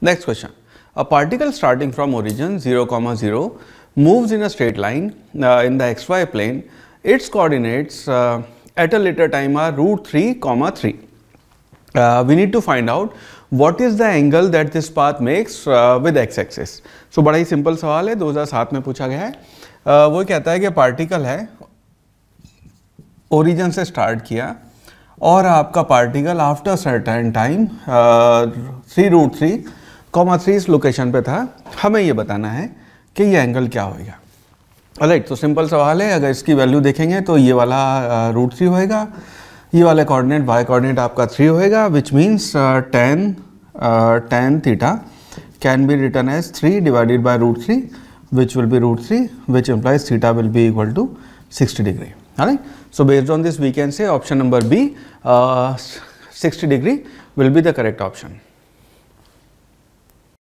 Next question. A particle starting from origin 0, comma 0 moves in a straight line uh, in the xy plane. Its coordinates uh, at a later time are root 3, comma 3. Uh, we need to find out what is the angle that this path makes with x axis. So, बड़ा ही simple सवाल है 2007 में पूछा गया है वो कहता है कि पार्टिकल है ओरिजिन से स्टार्ट किया और आपका particle after certain time three root three comma three इस लोकेशन पे था हमें ये बताना है कि ये एंगल क्या होएगा राइट तो सिंपल सवाल है अगर इसकी वैल्यू देखेंगे तो ये वाला रूट uh, थ्री होएगा ये वाला कोऑर्डिनेट वाई कोऑर्डिनेट आपका थ्री होएगा which means tan tan theta can be written as three divided by root three which will be root three which implies theta will be equal to sixty degree right so based on this we can say option number B sixty degree will be the correct option